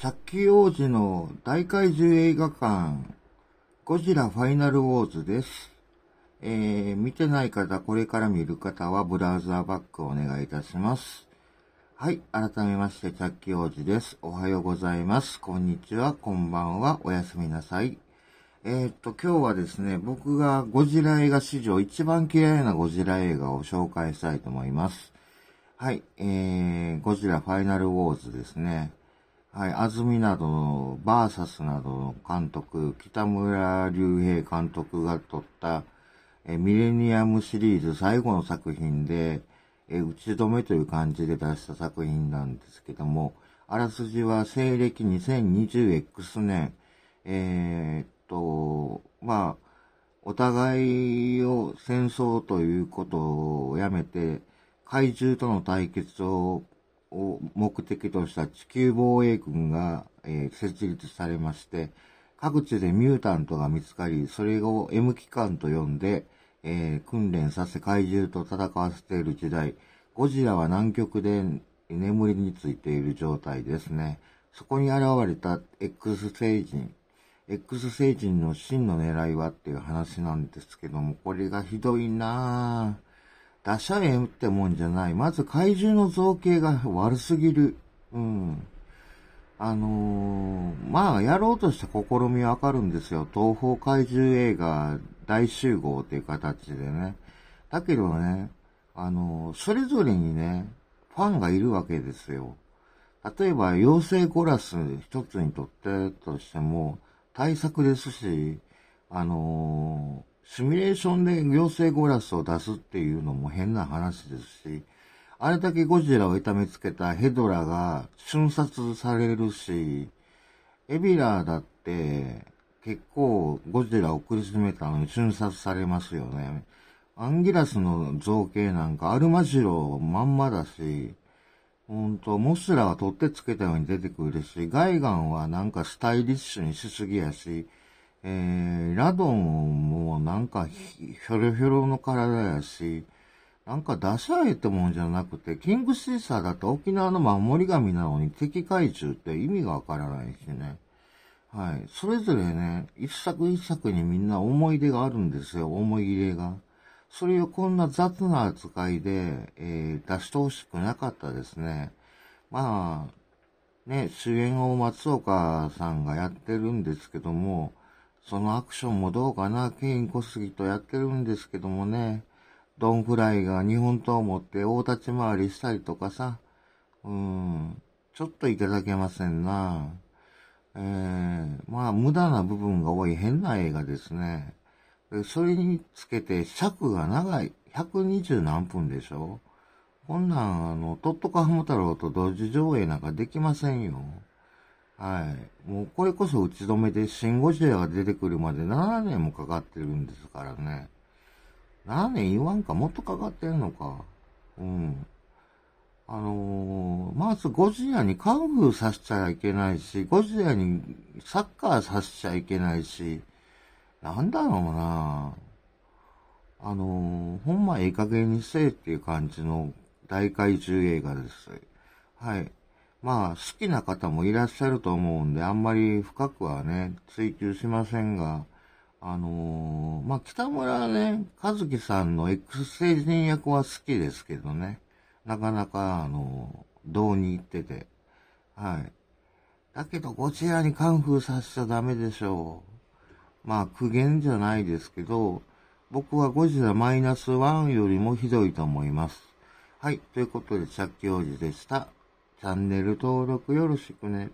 チャッキー王子の大怪獣映画館、ゴジラファイナルウォーズです。えー、見てない方、これから見る方はブラウザーバックをお願いいたします。はい、改めまして、ジャッキー王子です。おはようございます。こんにちは、こんばんは、おやすみなさい。えー、っと、今日はですね、僕がゴジラ映画史上一番嫌いなゴジラ映画を紹介したいと思います。はい、えー、ゴジラファイナルウォーズですね。はい、安住などの、バーサスなどの監督、北村隆平監督が撮った、えミレニアムシリーズ最後の作品で、え打ち止めという感じで出した作品なんですけども、あらすじは西暦 2020X 年、えー、っと、まあ、お互いを戦争ということをやめて、怪獣との対決をを目的とした地球防衛軍が、えー、設立されまして、各地でミュータントが見つかり、それを M 機関と呼んで、えー、訓練させ怪獣と戦わせている時代、ゴジラは南極で眠りについている状態ですね。そこに現れた X 星人。X 星人の真の狙いはっていう話なんですけども、これがひどいなぁ。打者へ打ってもんじゃない。まず怪獣の造形が悪すぎる。うん。あのー、まあ、やろうとした試みわかるんですよ。東方怪獣映画大集合っていう形でね。だけどね、あのー、それぞれにね、ファンがいるわけですよ。例えば、妖精コラス一つにとってとしても、対策ですし、あのーシミュレーションで行政ゴラスを出すっていうのも変な話ですし、あれだけゴジラを痛めつけたヘドラが瞬殺されるし、エビラーだって結構ゴジラを苦しめたのに瞬殺されますよね。アンギラスの造形なんかアルマジロまんまだし、ほんと、モスラは取ってつけたように出てくるし、ガイガンはなんかスタイリッシュにしすぎやし、えー、ラドンもなんかひょろひょろの体やし、なんかダサいってもんじゃなくて、キングシーサーだと沖縄の守り神なのに敵海獣って意味がわからないしね。はい。それぞれね、一作一作にみんな思い出があるんですよ、思い入れが。それをこんな雑な扱いで、えー、出してほしくなかったですね。まあ、ね、主演を松岡さんがやってるんですけども、そのアクションもどうかな、ケイン小杉とやってるんですけどもね、ドンフライが日本刀を持って大立ち回りしたりとかさ、うん、ちょっといただけませんな。えー、まあ、無駄な部分が多い変な映画ですね。それにつけて尺が長い。120何分でしょこんなん、あの、トットカフモ太郎と同時上映なんかできませんよ。はい。もうこれこそ打ち止めでシン・ゴジラが出てくるまで7年もかかってるんですからね。7年言わんか、もっとかかってんのか。うん。あのー、まずゴジラにカンフーさせちゃいけないし、ゴジラにサッカーさせちゃいけないし、なんだろうなあのー、ほんまいい加減にせえっていう感じの大怪獣映画です。はい。まあ、好きな方もいらっしゃると思うんで、あんまり深くはね、追求しませんが、あのー、まあ、北村ね、和樹さんの X 成人役は好きですけどね、なかなか、あのー、道に行ってて、はい。だけど、こちらにカンフーさせちゃダメでしょう。まあ、苦言じゃないですけど、僕はゴジラマイナス1よりもひどいと思います。はい、ということで、着用王子でした。チャンネル登録よろしくね。